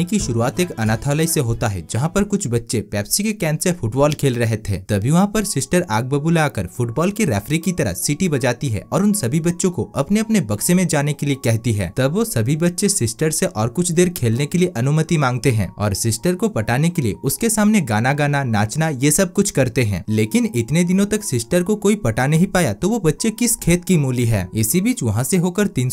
कहानी की शुरुआत एक अनाथालय से होता है जहाँ पर कुछ बच्चे पेप्सी के कैन से फुटबॉल खेल रहे थे तभी वहाँ पर सिस्टर आग बबूला आकर फुटबॉल के रेफरी की तरह सीटी बजाती है और उन सभी बच्चों को अपने अपने बक्से में जाने के लिए कहती है तब वो सभी बच्चे सिस्टर से और कुछ देर खेलने के लिए अनुमति मांगते हैं और सिस्टर को पटाने के लिए उसके सामने गाना गाना नाचना ये सब कुछ करते हैं लेकिन इतने दिनों तक सिस्टर को कोई पटा नहीं पाया तो वो बच्चे किस खेत की मूली है इसी बीच वहाँ से होकर तीन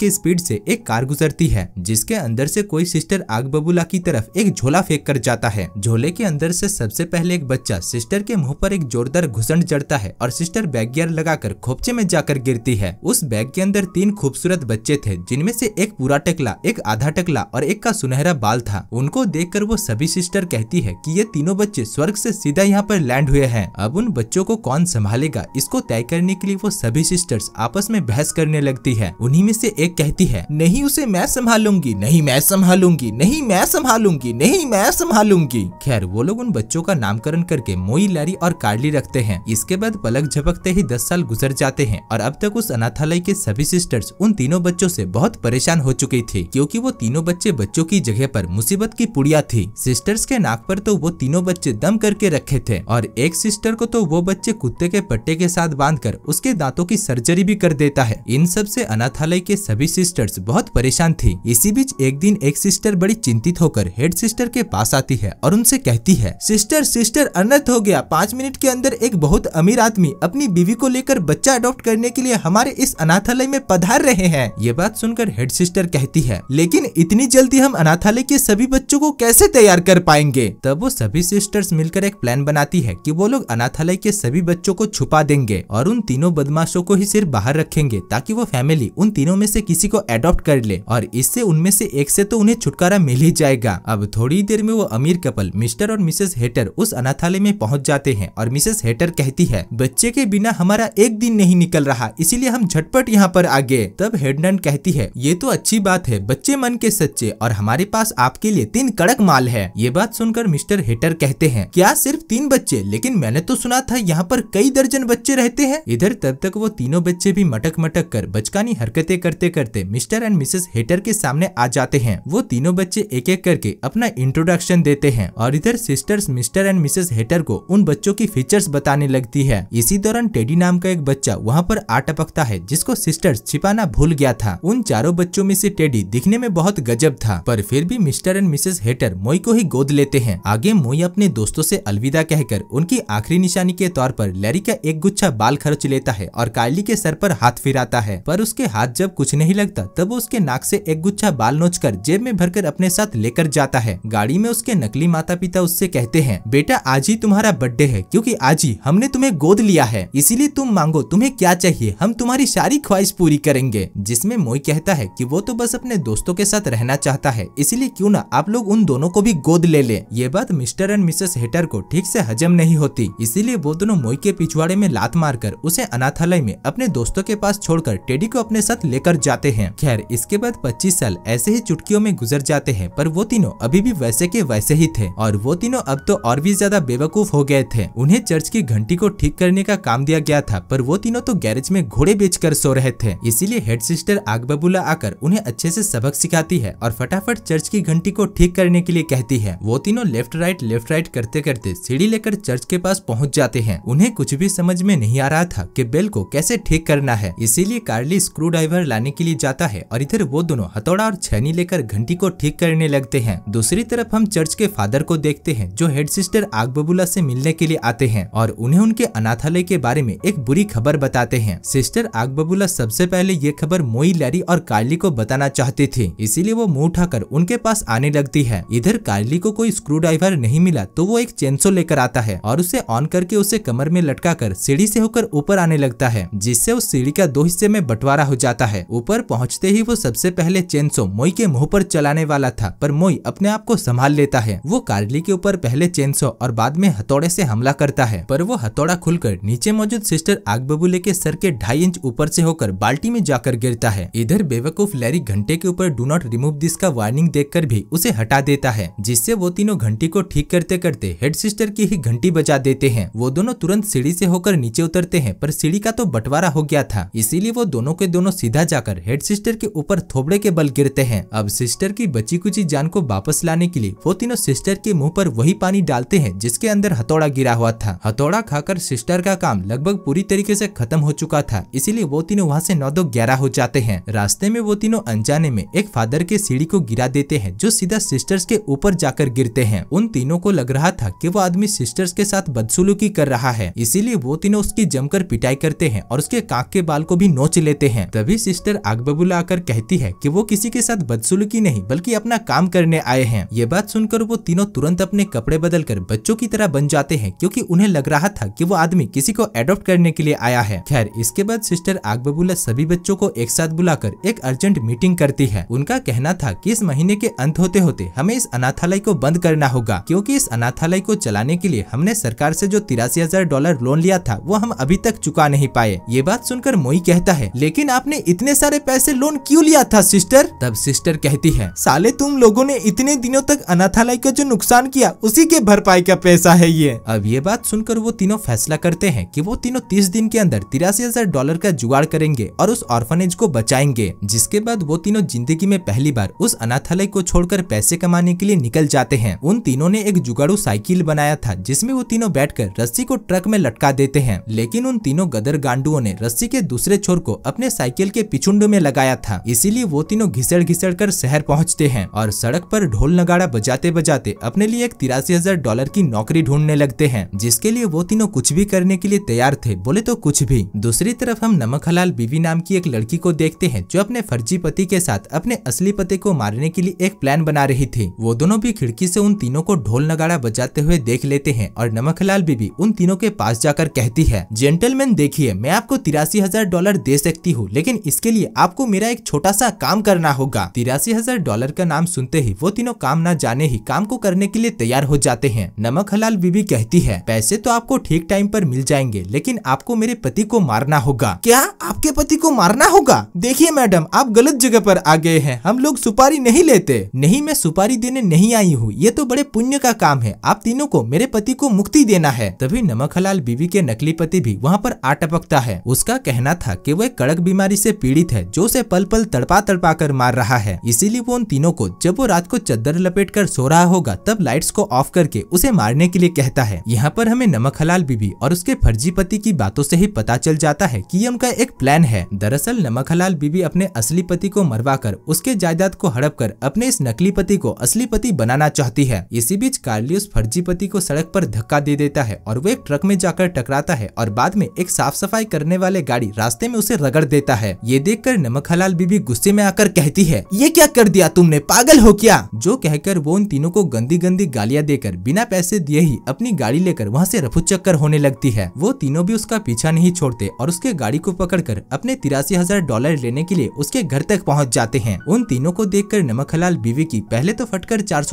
के स्पीड से एक कार गुजरती है जिसके अंदर से कोई सिस्टर आग बबूला की तरफ एक झोला फेंक कर जाता है झोले के अंदर से सबसे पहले एक बच्चा सिस्टर के मुंह पर एक जोरदार घुसन जड़ता है और सिस्टर बैग गियर लगाकर खोपचे में जाकर गिरती है उस बैग के अंदर तीन खूबसूरत बच्चे थे जिनमें से एक पूरा टकला एक आधा टकला और एक का सुनहरा बाल था उनको कर वो सभी सिस्टर कहती है की ये तीनों बच्चे स्वर्ग ऐसी सीधा यहाँ पर लैंड हुए हैं अब उन बच्चों को कौन संभालेगा इसको तय करने के लिए वो सभी सिस्टर्स आपस में बहस करने लगती है उन्हीं में से एक कहती है नहीं उसे मैं संभालूंगी नहीं मैं संभालूंगी नहीं नहीं मैं संभालूंगी नहीं मैं संभालूंगी खैर वो लोग उन बच्चों का नामकरण करके मोई लैरी और कार्ली रखते हैं इसके बाद पलक झपकते ही दस साल गुजर जाते हैं और अब तक उस अनाथालय के सभी सिस्टर्स उन तीनों बच्चों से बहुत परेशान हो चुकी थी क्योंकि वो तीनों बच्चे बच्चों की जगह पर मुसीबत की पुड़िया थी सिस्टर्स के नाक पर तो वो तीनों बच्चे दम करके रखे थे और एक सिस्टर को तो वो बच्चे कुत्ते के पट्टे के साथ बांध कर उसके दांतों की सर्जरी भी कर देता है इन सब से अनाथालय के सभी सिस्टर्स बहुत परेशान थी इसी बीच एक दिन एक सिस्टर बड़ी चिंतित होकर हेड सिस्टर के पास आती है और उनसे कहती है सिस्टर सिस्टर अनर्थ हो गया पाँच मिनट के अंदर एक बहुत अमीर आदमी अपनी बीवी को लेकर बच्चा अडोप्ट करने के लिए हमारे इस अनाथालय में पधार रहे हैं ये बात सुनकर हेड सिस्टर कहती है लेकिन इतनी जल्दी हम अनाथालय के सभी बच्चों को कैसे तैयार कर पाएंगे तब वो सभी सिस्टर्स मिलकर एक प्लान बनाती है कि वो लोग अनाथालय के सभी बच्चों को छुपा देंगे और उन तीनों बदमाशों को ही सिर्फ बाहर रखेंगे ताकि वो फैमिली उन तीनों में से किसी को एडॉप्ट कर ले और इससे उनमें से एक से तो उन्हें छुटकारा मिल ही जाएगा अब थोड़ी देर में वो अमीर कपल मिस्टर और मिसेस हेटर उस अनाथालय में पहुंच जाते हैं और मिसेस हेटर कहती है बच्चे के बिना हमारा एक दिन नहीं निकल रहा इसीलिए हम झटपट यहाँ पर आ गए तब हेडन कहती है ये तो अच्छी बात है बच्चे मन के सच्चे और हमारे पास आपके लिए तीन कड़क माल है ये बात सुनकर मिस्टर हेटर कहते हैं क्या सिर्फ तीन बच्चे लेकिन मैंने तो सुना था यहाँ पर कई दर्जन बच्चे रहते हैं इधर तब तक वो तीनों बच्चे भी मटक मटक कर बचकानी हरकतें करते करते मिस्टर एंड मिसेस हेटर के सामने आ जाते हैं वो तीनों बच्चे बच्चे एक एक करके अपना इंट्रोडक्शन देते हैं और इधर सिस्टर्स मिस्टर एंड मिसेस हेटर को उन बच्चों की फीचर्स बताने लगती है इसी दौरान टेडी नाम का एक बच्चा वहाँ पर आटपकता है जिसको सिस्टर्स छिपाना भूल गया था उन चारों बच्चों में से टेडी दिखने में बहुत गजब था पर फिर भी मिस्टर एंड मिसेस हेटर मोई को ही गोद लेते हैं आगे मोई अपने दोस्तों से अलविदा कहकर उनकी आखिरी निशानी के तौर पर लैरी का एक गुच्छा बाल खर्च लेता है और कायली के सर पर हाथ फिराता है पर उसके हाथ जब कुछ नहीं लगता तब उसके नाक से एक गुच्छा बाल नोच कर जेब में भरकर अपने साथ लेकर जाता है गाड़ी में उसके नकली माता पिता उससे कहते हैं बेटा आज ही तुम्हारा बर्थडे है क्योंकि आज ही हमने तुम्हें गोद लिया है इसीलिए तुम मांगो तुम्हें क्या चाहिए हम तुम्हारी सारी ख्वाहिश पूरी करेंगे जिसमे मोई कहता है की वो तो बस अपने दोस्तों के साथ रहना चाहता है इसीलिए क्यूँ ना आप लोग उन दोनों को भी गोद ले ले ये बात मिस्टर एंड मिसेस हेटर को ठीक से हजम नहीं होती इसीलिए वो दोनों मोई के पिछवाड़े में लात मारकर उसे अनाथालय में अपने दोस्तों के पास छोड़कर टेडी को अपने साथ लेकर जाते हैं खैर इसके बाद 25 साल ऐसे ही चुटकियों में गुजर जाते जाते हैं पर वो तीनों अभी भी वैसे के वैसे ही थे और वो तीनों अब तो और भी ज्यादा बेवकूफ हो गए थे उन्हें चर्च की घंटी को ठीक करने का काम दिया गया था पर वो तीनों तो गैरेज में घोड़े बेच सो रहे थे इसीलिए हेड सिस्टर आग बबूला आकर उन्हें अच्छे से सबक सिखाती है और फटाफट चर्च की घंटी को ठीक करने के लिए कहती है वो तीनों लेफ्ट राइट लेफ्ट राइट करते करते सीढ़ी लेकर चर्च के पास पहुंच जाते हैं उन्हें कुछ भी समझ में नहीं आ रहा था कि बेल को कैसे ठीक करना है इसीलिए कार्ली स्क्रू ड्राइवर लाने के लिए जाता है और इधर वो दोनों हथौड़ा और छैनी लेकर घंटी को ठीक करने लगते हैं दूसरी तरफ हम चर्च के फादर को देखते हैं जो हेड सिस्टर आग बबूला से मिलने के लिए आते हैं और उन्हें उनके अनाथालय के बारे में एक बुरी खबर बताते हैं सिस्टर आग बबूला सबसे पहले ये खबर मोई लैरी और कार्ली को बताना चाहती थी इसीलिए वो मुंह उठाकर उनके पास आने लगती है इधर कार्ली को कोई स्क्रू ड्राइवर नहीं मिला तो वो एक चेंसो लेकर आता है और उसे ऑन करके उसे कमर में लटका कर सीढ़ी से होकर ऊपर आने लगता है जिससे उस सीढ़ी का दो हिस्से में बंटवारा हो जाता है ऊपर पहुँचते ही वो सबसे पहले चेंसो मोई के मुँह पर चलाने वाला वाला था पर मोई अपने आप को संभाल लेता है वो कार्ली के ऊपर पहले चेनसो और बाद में हथौड़े से हमला करता है पर वो हथौड़ा खुलकर नीचे मौजूद सिस्टर आग बबूले के सर के ढाई इंच ऊपर से होकर बाल्टी में जाकर गिरता है इधर बेवकूफ लैरी घंटे के ऊपर डू नॉट रिमूव दिस का वार्निंग देख भी उसे हटा देता है जिससे वो तीनों घंटी को ठीक करते करते हेड सिस्टर की ही घंटी बजा देते हैं वो दोनों तुरंत सीढ़ी से होकर नीचे उतरते हैं पर सीढ़ी का तो बंटवारा हो गया था इसीलिए वो दोनों के दोनों सीधा जाकर हेड सिस्टर के ऊपर थोबड़े के बल गिरते हैं अब सिस्टर की बची चिकुची जान को वापस लाने के लिए वो तीनों सिस्टर के मुंह पर वही पानी डालते हैं जिसके अंदर हथौड़ा गिरा हुआ था हथौड़ा खाकर सिस्टर का काम लगभग पूरी तरीके से खत्म हो चुका था इसीलिए वो तीनों वहाँ से नौ दो ग्यारह हो जाते हैं रास्ते में वो तीनों अनजाने में एक फादर के सीढ़ी को गिरा देते हैं जो सीधा सिस्टर्स के ऊपर जाकर गिरते हैं उन तीनों को लग रहा था की वो आदमी सिस्टर्स के साथ बदसुलूकी कर रहा है इसीलिए वो तीनों उसकी जमकर पिटाई करते हैं और उसके काक के बाल को भी नोच लेते हैं तभी सिस्टर आग बबूला आकर कहती है की वो किसी के साथ बदसुलूकी नहीं बल्कि अपना काम करने आए हैं ये बात सुनकर वो तीनों तुरंत अपने कपड़े बदल कर बच्चों की तरह बन जाते हैं क्योंकि उन्हें लग रहा था कि वो आदमी किसी को एडोप्ट करने के लिए आया है खैर इसके बाद सिस्टर आग बबूला सभी बच्चों को एक साथ बुलाकर एक अर्जेंट मीटिंग करती है उनका कहना था की इस महीने के अंत होते होते हमें इस अनाथालय को बंद करना होगा क्यूँकी इस अनाथालय को चलाने के लिए हमने सरकार ऐसी जो तिरासी हजार डॉलर लोन लिया था वो हम अभी तक चुका नहीं पाए ये बात सुनकर मोई कहता है लेकिन आपने इतने सारे पैसे लोन क्यूँ लिया था सिस्टर तब सिस्टर कहती है साले तुम लोगों ने इतने दिनों तक अनाथालय का जो नुकसान किया उसी के भरपाई का पैसा है ये अब ये बात सुनकर वो तीनों फैसला करते हैं कि वो तीनों तीस दिन के अंदर तिरासी हजार डॉलर का जुगाड़ करेंगे और उस ऑर्फनेज को बचाएंगे जिसके बाद वो तीनों जिंदगी में पहली बार उस अनाथालय को छोड़कर पैसे कमाने के लिए निकल जाते हैं उन तीनों ने एक जुगाड़ू साइकिल बनाया था जिसमे वो तीनों बैठकर रस्सी को ट्रक में लटका देते हैं लेकिन उन तीनों गदर गांडुओं ने रस्सी के दूसरे छोर को अपने साइकिल के पिछुंड में लगाया था इसीलिए वो तीनों घिसड़ घिसड़ कर शहर पहुँचते हैं हैं और सड़क पर ढोल नगाड़ा बजाते बजाते अपने लिए एक तिरासी हजार डॉलर की नौकरी ढूंढने लगते हैं जिसके लिए वो तीनों कुछ भी करने के लिए तैयार थे बोले तो कुछ भी दूसरी तरफ हम नमक हलाल बीवी नाम की एक लड़की को देखते हैं जो अपने फर्जी पति के साथ अपने असली पति को मारने के लिए एक प्लान बना रही थी वो दोनों भी खिड़की से उन तीनों को ढोल नगाड़ा बजाते हुए देख लेते हैं और नमक हलाल बीवी उन तीनों के पास जाकर कहती है जेंटलमैन देखिए मैं आपको तिरासी हजार डॉलर दे सकती हूँ लेकिन इसके लिए आपको मेरा एक छोटा सा काम करना होगा तिरासी हजार डॉलर का नाम सुनते ही वो तीनों काम ना जाने ही काम को करने के लिए तैयार हो जाते हैं नमक हलाल बीबी कहती है पैसे तो आपको ठीक टाइम पर मिल जाएंगे लेकिन आपको मेरे पति को मारना होगा क्या आपके पति को मारना होगा देखिए मैडम आप गलत जगह पर आ गए हैं हम लोग सुपारी नहीं लेते नहीं मैं सुपारी देने नहीं आई हूँ ये तो बड़े पुण्य का काम है आप तीनों को मेरे पति को मुक्ति देना है तभी नमक हलाल बीवी के नकली पति भी वहाँ पर आ टपकता है उसका कहना था वो वह कड़क बीमारी ऐसी पीड़ित है जो उसे पल पल तड़पा तड़पा कर मार रहा है इसीलिए वो उन तीनों को जब वो रात को चद्दर लपेट कर सो रहा होगा तब लाइट्स को ऑफ करके उसे मारने के लिए कहता है यहाँ पर हमें नमक हलाल बीबी और उसके फर्जी पति की बातों से ही पता चल जाता है कि ये उनका एक प्लान है दरअसल नमक हलाल बीबी अपने असली पति को मरवा कर उसके जायदाद को हड़प कर अपने इस नकली पति को असली पति बनाना चाहती है इसी बीच कार्ली उस फर्जी पति को सड़क पर धक्का दे देता है और वो एक ट्रक में जाकर टकराता है और बाद में एक साफ सफाई करने वाले गाड़ी रास्ते में उसे रगड़ देता है ये देखकर नमक हलाल बीबी गुस्से में आकर कहती है ये क्या कर दिया तुमने पागल हो क्या जो कहकर वो उन तीनों को गंदी गंदी गालियां देकर बिना पैसे दिए ही अपनी गाड़ी लेकर वहाँ से रफू चक्कर होने लगती है वो तीनों भी उसका पीछा नहीं छोड़ते और उसके गाड़ी को पकड़कर अपने तिरासी हजार डॉलर लेने के लिए उसके घर तक पहुँच जाते हैं उन तीनों को देख कर नमक हलाल बीवी की पहले तो फटकर चार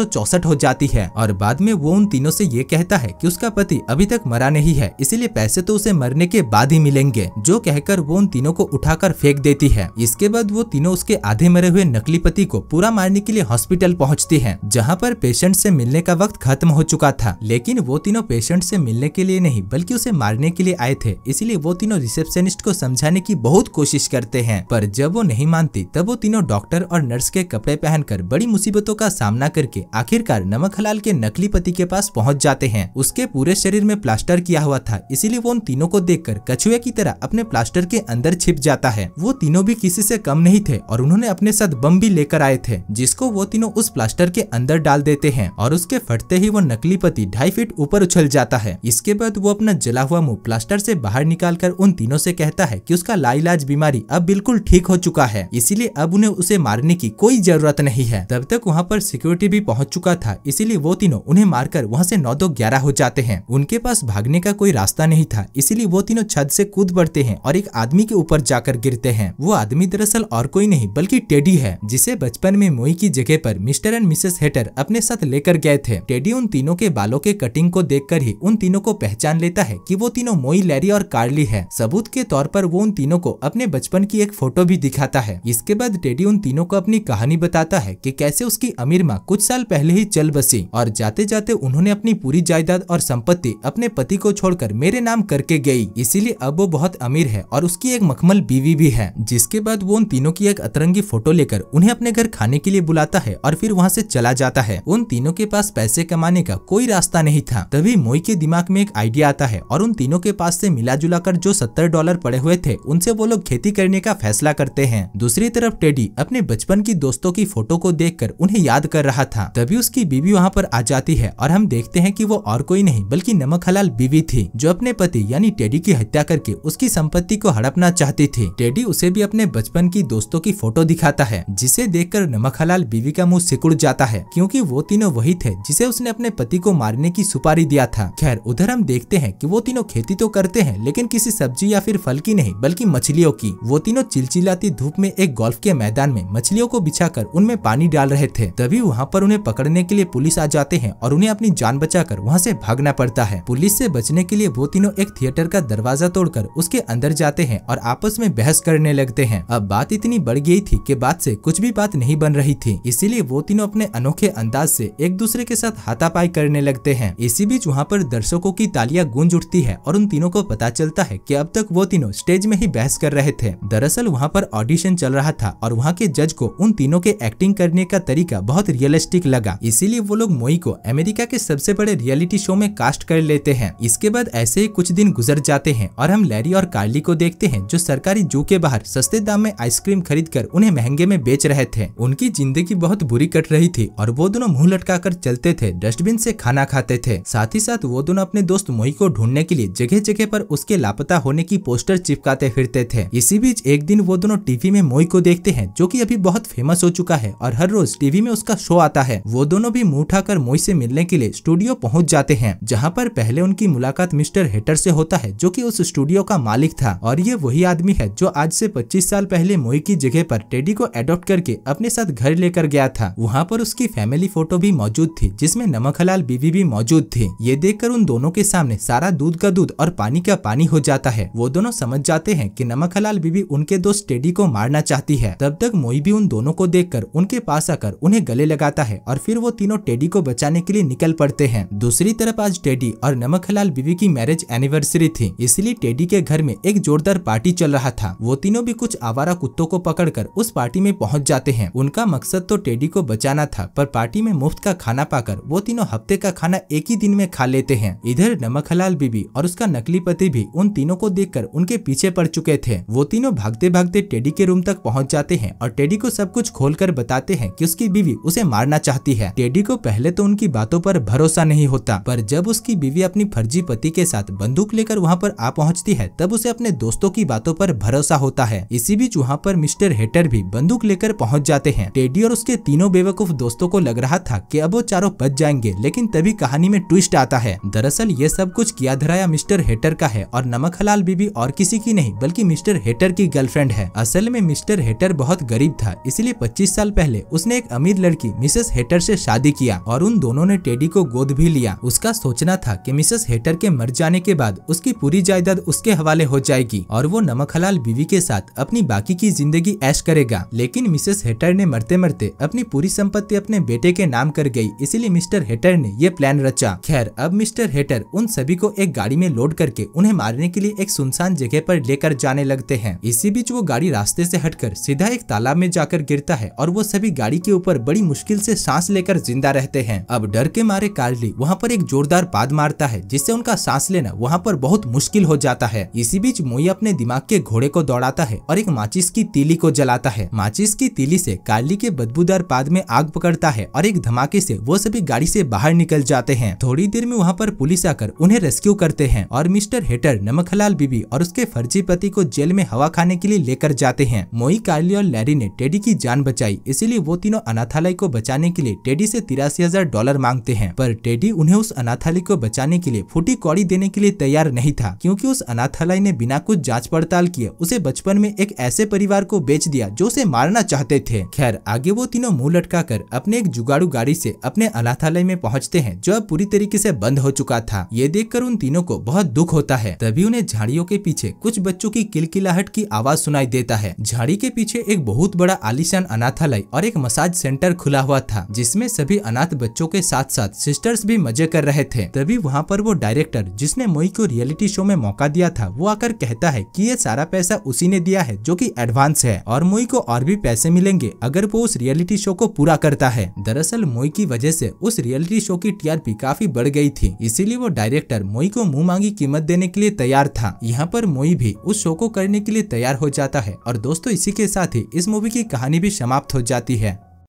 हो जाती है और बाद में वो उन तीनों से ये कहता है की उसका पति अभी तक मरा नहीं है इसीलिए पैसे तो उसे मरने के बाद ही मिलेंगे जो कहकर वो उन तीनों को कर फेंक देती है इसके बाद वो तीनों उसके आधे मरे हुए नकली पति को पूरा मारने के लिए हॉस्पिटल पहुँचती है जहाँ पर पेशेंट से मिलने का वक्त खत्म हो चुका था लेकिन वो तीनों पेशेंट से मिलने के लिए नहीं बल्कि उसे मारने के लिए आए थे इसलिए वो तीनों रिसेप्शनिस्ट को समझाने की बहुत कोशिश करते हैं पर जब वो नहीं मानती तब वो तीनों डॉक्टर और नर्स के कपड़े पहनकर बड़ी मुसीबतों का सामना करके आखिरकार नमक हलाल के नकली पति के पास पहुंच जाते हैं उसके पूरे शरीर में प्लास्टर किया हुआ था इसीलिए वो उन तीनों को देख कछुए की तरह अपने प्लास्टर के अंदर छिप जाता है वो तीनों भी किसी से कम नहीं थे और उन्होंने अपने साथ बम भी लेकर आए थे जिस जिसको वो तीनों उस प्लास्टर के अंदर डाल देते हैं और उसके फटते ही वो नकली पति ढाई फीट ऊपर उछल जाता है इसके बाद वो अपना जला हुआ मुंह प्लास्टर से बाहर निकाल कर उन तीनों से कहता है कि उसका लाइलाज बीमारी अब बिल्कुल ठीक हो चुका है इसीलिए अब उन्हें उसे मारने की कोई जरूरत नहीं है तब तक वहाँ पर सिक्योरिटी भी पहुँच चुका था इसीलिए वो तीनों उन्हें मारकर वहाँ से नौ दो ग्यारह हो जाते हैं उनके पास भागने का कोई रास्ता नहीं था इसीलिए वो तीनों छत से कूद पड़ते हैं और एक आदमी के ऊपर जाकर गिरते हैं वो आदमी दरअसल और कोई नहीं बल्कि टेडी है जिसे बचपन में मोई की जगह पर मिस्टर एंड मिसेस हेटर अपने साथ लेकर गए थे टेडी उन तीनों के बालों के कटिंग को देखकर ही उन तीनों को पहचान लेता है कि वो तीनों मोई लैरी और कार्ली है सबूत के तौर पर वो उन तीनों को अपने बचपन की एक फोटो भी दिखाता है इसके बाद टेडी उन तीनों को अपनी कहानी बताता है की कैसे उसकी अमीर माँ कुछ साल पहले ही चल बसी और जाते जाते उन्होंने अपनी पूरी जायदाद और संपत्ति अपने पति को छोड़कर मेरे नाम करके गयी इसीलिए अब वो बहुत अमीर है और उसकी एक मखमल बीवी भी है जिसके बाद वो उन तीनों की एक अतरंगी फोटो लेकर उन्हें अपने घर खाने के लिए बुलाता है और फिर वहाँ से चला जाता है उन तीनों के पास पैसे कमाने का कोई रास्ता नहीं था तभी मोई के दिमाग में एक आइडिया आता है और उन तीनों के पास से मिला जुला कर जो सत्तर डॉलर पड़े हुए थे उनसे वो लोग खेती करने का फैसला करते हैं दूसरी तरफ टेडी अपने बचपन की दोस्तों की फोटो को कर उन्हें याद कर रहा था तभी उसकी बीवी वहाँ पर आ जाती है और हम देखते हैं की वो और कोई नहीं बल्कि नमक हलाल बीवी थी जो अपने पति यानी टेडी की हत्या करके उसकी संपत्ति को हड़पना चाहती थी टेडी उसे भी अपने बचपन की दोस्तों की फोटो दिखाता है जिसे देखकर नमक हलाल रामलाल बीवी का मुंह सिकुड़ जाता है क्योंकि वो तीनों वही थे जिसे उसने अपने पति को मारने की सुपारी दिया था खैर उधर हम देखते हैं कि वो तीनों खेती तो करते हैं लेकिन किसी सब्जी या फिर फल की नहीं बल्कि मछलियों की वो तीनों चिलचिलाती धूप में एक गोल्फ के मैदान में मछलियों को कर उनमें पानी डाल रहे थे तभी वहाँ पर उन्हें पकड़ने के लिए पुलिस आ जाते हैं और उन्हें अपनी जान कर वहाँ से भागना पड़ता है पुलिस से बचने के लिए वो तीनों एक थिएटर का दरवाजा तोड़कर उसके अंदर जाते हैं और आपस में बहस करने लगते हैं अब बात इतनी बढ़ गई थी कि बात से कुछ भी बात नहीं बन रही थी इसीलिए वो तीनों अपने अनोखे अंदाज से एक दूसरे के साथ हाथापाई करने लगते हैं इसी बीच वहाँ पर दर्शकों की तालियां गूंज उठती है और उन तीनों को पता चलता है कि अब तक वो तीनों स्टेज में ही बहस कर रहे थे दरअसल वहाँ पर ऑडिशन चल रहा था और वहाँ के जज को उन तीनों के एक्टिंग करने का तरीका बहुत रियलिस्टिक लगा इसीलिए वो लोग मोई को अमेरिका के सबसे बड़े रियलिटी शो में कास्ट कर लेते हैं इसके बाद ऐसे ही कुछ दिन गुजर जाते हैं और हम लैरी और कार्ली को देखते हैं जो सरकारी जू के बाहर सस्ते दाम में आइसक्रीम खरीद कर उन्हें महंगे में बेच रहे थे उनकी जिंदगी जिंदगी बहुत बुरी कट रही थी और वो दोनों मुंह लटकाकर चलते थे डस्टबिन से खाना खाते थे साथ ही साथ वो दोनों अपने दोस्त मोही को ढूंढने के लिए जगह जगह पर उसके लापता होने की पोस्टर चिपकाते फिरते थे इसी बीच एक दिन वो दोनों टीवी में मोई को देखते हैं जो की अभी बहुत फेमस हो चुका है और हर रोज टीवी में उसका शो आता है वो दोनों भी मुंह उठाकर मोई से मिलने के लिए स्टूडियो पहुँच जाते हैं जहाँ पर पहले उनकी मुलाकात मिस्टर हेटर से होता है जो की उस स्टूडियो का मालिक था और ये वही आदमी है जो आज से पच्चीस साल पहले मोई की जगह पर टेडी को एडॉप्ट करके अपने साथ घर लेकर गया था वहाँ पर उसकी फैमिली फोटो भी मौजूद थी जिसमें नमक हलाल बीवी भी मौजूद थे ये देखकर उन दोनों के सामने सारा दूध का दूध और पानी का पानी हो जाता है वो दोनों समझ जाते हैं कि नमक हलाल बीवी उनके दोस्त टेडी को मारना चाहती है तब तक मोई भी उन दोनों को कर उनके पास आकर उन्हें गले लगाता है और फिर वो तीनों टेडी को बचाने के लिए निकल पड़ते हैं दूसरी तरफ आज टेडी और नमक हलाल बीवी की मैरिज एनिवर्सरी थी इसलिए टेडी के घर में एक जोरदार पार्टी चल रहा था वो तीनों भी कुछ आवारा कुत्तों को पकड़कर उस पार्टी में पहुंच जाते हैं उनका मकसद मकसद तो टेडी को बचाना था पर पार्टी में मुफ्त का खाना पाकर वो तीनों हफ्ते का खाना एक ही दिन में खा लेते हैं इधर नमक हलाल बीबी और उसका नकली पति भी उन तीनों को देख उनके पीछे पड़ चुके थे वो तीनों भागते भागते टेडी के रूम तक पहुँच जाते हैं और टेडी को सब कुछ खोल कर बताते हैं की उसकी बीवी उसे मारना चाहती है टेडी को पहले तो उनकी बातों पर भरोसा नहीं होता पर जब उसकी बीवी अपनी फर्जी पति के साथ बंदूक लेकर वहाँ पर आ पहुँचती है तब उसे अपने दोस्तों की बातों पर भरोसा होता है इसी बीच वहाँ पर मिस्टर हेटर भी बंदूक लेकर पहुँच जाते हैं टेडी और उसके तीनों बेवकूफ दोस्तों को लग रहा था कि अब वो चारों बच जाएंगे लेकिन तभी कहानी में ट्विस्ट आता है दरअसल ये सब कुछ किया धराया मिस्टर हेटर का है और नमक हलाल बीबी और किसी की नहीं बल्कि मिस्टर हेटर की गर्लफ्रेंड है असल में मिस्टर हेटर बहुत गरीब था इसलिए पच्चीस साल पहले उसने एक अमीर लड़की मिसेस हेटर ऐसी शादी किया और उन दोनों ने टेडी को गोद भी लिया उसका सोचना था की मिसेस हेटर के मर जाने के बाद उसकी पूरी जायदाद उसके हवाले हो जाएगी और वो नमक हलाल बीवी के साथ अपनी बाकी की जिंदगी ऐश करेगा लेकिन मिसेस हेटर ने मरते मरते करते अपनी पूरी संपत्ति अपने बेटे के नाम कर गई इसीलिए मिस्टर हेटर ने यह प्लान रचा खैर अब मिस्टर हेटर उन सभी को एक गाड़ी में लोड करके उन्हें मारने के लिए एक सुनसान जगह पर लेकर जाने लगते हैं इसी बीच वो गाड़ी रास्ते से हटकर सीधा एक तालाब में जाकर गिरता है और वो सभी गाड़ी के ऊपर बड़ी मुश्किल से सांस लेकर जिंदा रहते हैं अब डर के मारे कार्ली वहाँ पर एक जोरदार पाद मारता है जिससे उनका सांस लेना वहाँ पर बहुत मुश्किल हो जाता है इसी बीच मोई अपने दिमाग के घोड़े को दौड़ाता है और एक माचिस की तीली को जलाता है माचिस की तीली से कार्ली के बदबूदार पाद में आग पकड़ता है और एक धमाके से वो सभी गाड़ी से बाहर निकल जाते हैं थोड़ी देर में वहाँ पर पुलिस आकर उन्हें रेस्क्यू करते हैं और मिस्टर हेटर नमक हलाल बीबी और उसके फर्जी पति को जेल में हवा खाने के लिए लेकर जाते हैं मोई कार्ली और लैरी ने टेडी की जान बचाई इसीलिए वो तीनों अनाथालय को बचाने के लिए टेडी ऐसी तिरासी हजार डॉलर मांगते हैं पर टेडी उन्हें उस अनाथालय को बचाने के लिए फूटी कौड़ी देने के लिए तैयार नहीं था क्यूँकी उस अनाथालय ने बिना कुछ जाँच पड़ताल किए उसे बचपन में एक ऐसे परिवार को बेच दिया जो उसे मारना चाहते थे खैर आगे वो तीनों मुंह लटकाकर अपने एक जुगाड़ू गाड़ी से अपने अनाथालय में पहुंचते हैं जो अब पूरी तरीके से बंद हो चुका था ये देखकर उन तीनों को बहुत दुख होता है तभी उन्हें झाड़ियों के पीछे कुछ बच्चों की किलकिलाहट की आवाज सुनाई देता है झाड़ी के पीछे एक बहुत बड़ा आलिशान अनाथालय और एक मसाज सेंटर खुला हुआ था जिसमे सभी अनाथ बच्चों के साथ साथ सिस्टर्स भी मजे कर रहे थे तभी वहाँ पर वो डायरेक्टर जिसने मोई को रियलिटी शो में मौका दिया था वो आकर कहता है की ये सारा पैसा उसी ने दिया है जो की एडवांस है और मोई को और भी पैसे मिलेंगे अगर वो उस उस रियलिटी शो को पूरा करता है दरअसल मोई की वजह से उस रियलिटी शो की टीआरपी काफी बढ़ गई थी इसीलिए वो डायरेक्टर मोई को मुंह मांगी कीमत देने के लिए तैयार था यहाँ पर मोई भी उस शो को करने के लिए तैयार हो जाता है और दोस्तों इसी के साथ ही इस मूवी की कहानी भी समाप्त हो जाती है